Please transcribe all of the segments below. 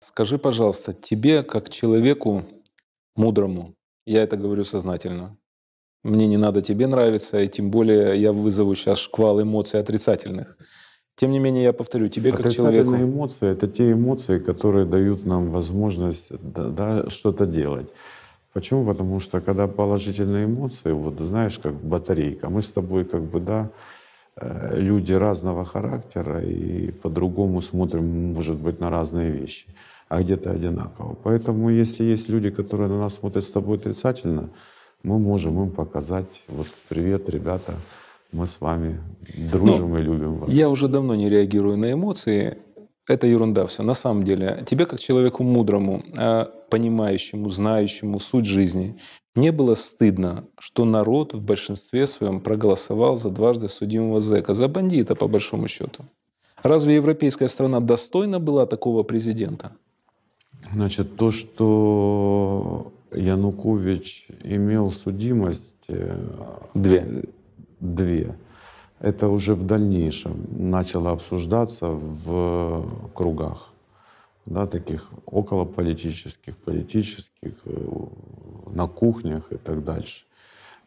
Скажи, пожалуйста, тебе, как человеку мудрому, я это говорю сознательно, мне не надо тебе нравиться, и тем более я вызову сейчас шквал эмоций отрицательных. Тем не менее, я повторю, тебе как человеку... Отрицательные эмоции — это те эмоции, которые дают нам возможность да, да, что-то делать. Почему? Потому что когда положительные эмоции, вот знаешь, как батарейка, мы с тобой как бы, да, Э, люди разного характера и по-другому смотрим, может быть, на разные вещи, а где-то одинаково. Поэтому если есть люди, которые на нас смотрят с тобой отрицательно, мы можем им показать, вот привет, ребята, мы с вами дружим Но ну, и любим вас. Я уже давно не реагирую на эмоции, это ерунда все. На самом деле, тебе как человеку мудрому, э, понимающему, знающему суть жизни, не было стыдно, что народ в большинстве своем проголосовал за дважды судимого зэка, за бандита, по большому счету. Разве европейская страна достойна была такого президента? Значит, то, что Янукович имел судимость... Э, Две. Две. Это уже в дальнейшем начало обсуждаться в кругах, да, таких околополитических, политических, э, на кухнях и так дальше.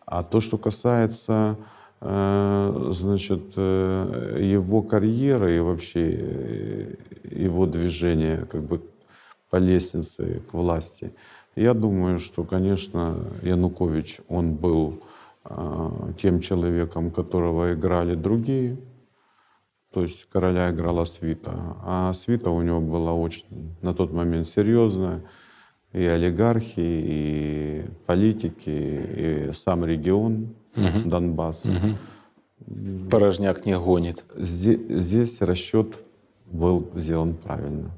А то, что касается э, значит, э, его карьеры и вообще э, его движения как бы по лестнице к власти, я думаю, что, конечно, Янукович, он был тем человеком, которого играли другие, то есть короля играла свита. А свита у него была очень на тот момент серьезная. И олигархи, и политики, и сам регион угу. Донбасс. Угу. Порожняк не гонит. Здесь, здесь расчет был сделан правильно.